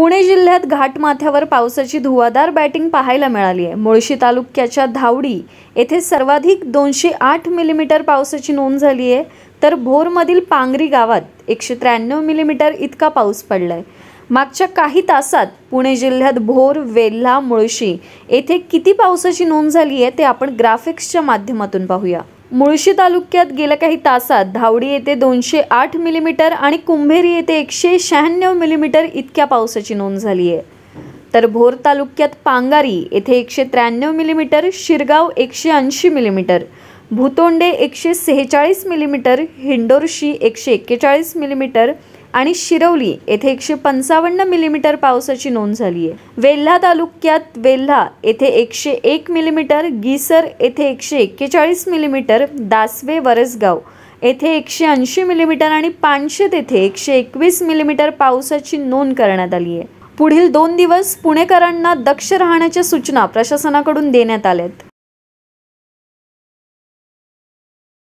पुणे जिल्ह्यात घाटमाथ्यावर पावसाची धुवादार बॅटिंग पाहायला मिळाली आहे मुळशी तालुक्याच्या धावडी येथे सर्वाधिक दोनशे आठ मिलीमीटर पावसाची नोंद झाली आहे तर भोरमधील पांगरी गावात एकशे त्र्याण्णव मिलीमीटर इतका पाऊस पडला आहे मागच्या काही तासात पुणे जिल्ह्यात भोर वेल्हा मुळशी येथे किती पावसाची नोंद झाली आहे ते आपण ग्राफिक्सच्या माध्यमातून पाहूया मुळशी तालुक्यात गेल्या काही तासात धावडी येथे दोनशे आठ मिलीमीटर आणि कुंभेरी येथे एकशे शहाण्णव मिलीमीटर इतक्या पावसाची नोंद झाली आहे तर भोर तालुक्यात पांगारी येथे एकशे त्र्याण्णव मिलीमीटर शिरगाव एकशे ऐंशी मिलीमीटर भुतोंडे एकशे सेहेचाळीस मिलीमीटर हिंडोरशी एकशे एक्केचाळीस मिलीमीटर आणि शिरवली येथे एकशे पंचावन्न मिलीमीटर पावसाची नोंद झाली आहे वेल्हा तालुक्यात वेल्हा येथे एकशे एक मिलीमीटर गिसर येथे एकशे एक्केचाळीस मिलीमीटर दासवे वरसगाव येथे एकशे ऐंशी मिलीमीटर आणि पानशेत येथे एकशे एकवीस मिलीमीटर पावसाची नोंद करण्यात आली आहे पुढील दोन दिवस पुणेकरांना दक्ष राहण्याच्या सूचना प्रशासनाकडून देण्यात आहेत